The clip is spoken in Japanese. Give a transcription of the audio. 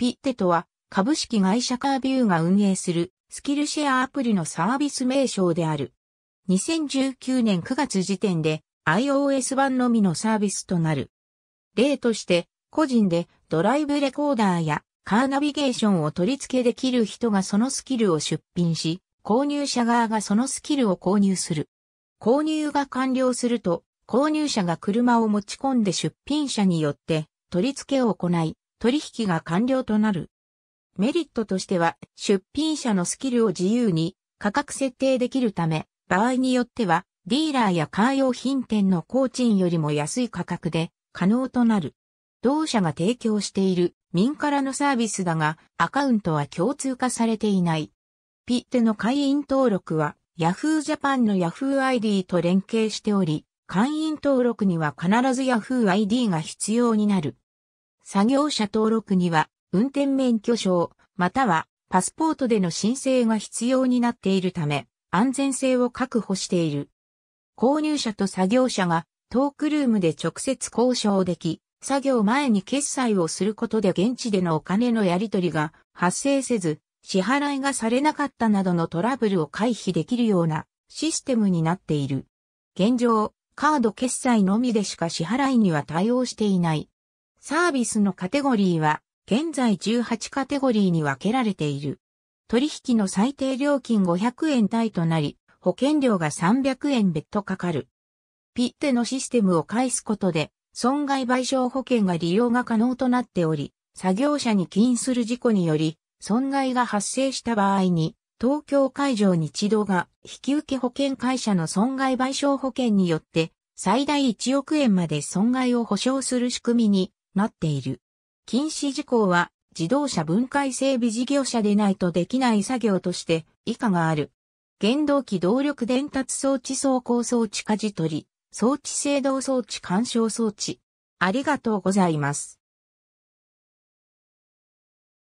ピッテとは、株式会社カービューが運営するスキルシェアアプリのサービス名称である。2019年9月時点で iOS 版のみのサービスとなる。例として、個人でドライブレコーダーやカーナビゲーションを取り付けできる人がそのスキルを出品し、購入者側がそのスキルを購入する。購入が完了すると、購入者が車を持ち込んで出品者によって取り付けを行い、取引が完了となる。メリットとしては、出品者のスキルを自由に価格設定できるため、場合によっては、ディーラーやカー用品店の工賃よりも安い価格で可能となる。同社が提供している民からのサービスだが、アカウントは共通化されていない。ピッテの会員登録は、Yahoo Japan の Yahoo ID と連携しており、会員登録には必ず Yahoo ID が必要になる。作業者登録には、運転免許証、またはパスポートでの申請が必要になっているため、安全性を確保している。購入者と作業者がトークルームで直接交渉でき、作業前に決済をすることで現地でのお金のやり取りが発生せず、支払いがされなかったなどのトラブルを回避できるようなシステムになっている。現状、カード決済のみでしか支払いには対応していない。サービスのカテゴリーは現在18カテゴリーに分けられている。取引の最低料金500円対となり、保険料が300円別途かかる。ピッテのシステムを介すことで、損害賠償保険が利用が可能となっており、作業者に起因する事故により、損害が発生した場合に、東京会場日動が引受保険会社の損害賠償保険によって、最大1億円まで損害を保証する仕組みになっている。禁止事項は自動車分解整備事業者でないとできない作業として以下がある。原動機動力伝達装置走行装置舵取り、装置制動装置干渉装置。ありがとうございます。